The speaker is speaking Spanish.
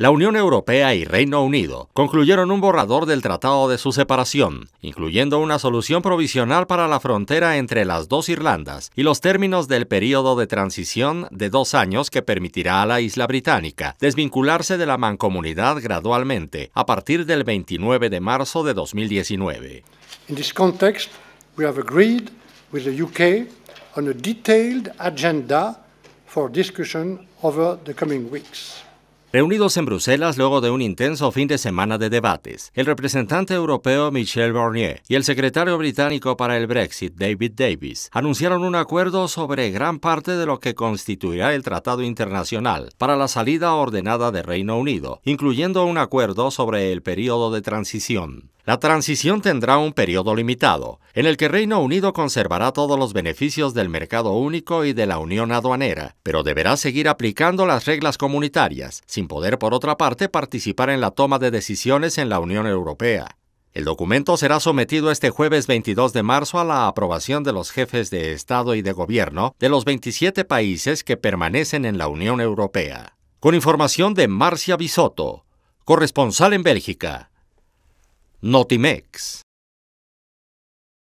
la Unión Europea y Reino Unido concluyeron un borrador del tratado de su separación, incluyendo una solución provisional para la frontera entre las dos Irlandas y los términos del período de transición de dos años que permitirá a la isla británica desvincularse de la mancomunidad gradualmente a partir del 29 de marzo de 2019. In this context, we have agreed with UK on a detailed agenda for discussion over the coming weeks. Reunidos en Bruselas luego de un intenso fin de semana de debates, el representante europeo Michel Barnier y el secretario británico para el Brexit David Davis anunciaron un acuerdo sobre gran parte de lo que constituirá el Tratado Internacional para la salida ordenada de Reino Unido, incluyendo un acuerdo sobre el periodo de transición. La transición tendrá un periodo limitado, en el que Reino Unido conservará todos los beneficios del mercado único y de la unión aduanera, pero deberá seguir aplicando las reglas comunitarias, sin poder por otra parte participar en la toma de decisiones en la Unión Europea. El documento será sometido este jueves 22 de marzo a la aprobación de los jefes de Estado y de Gobierno de los 27 países que permanecen en la Unión Europea. Con información de Marcia Bisotto, corresponsal en Bélgica. Notimex.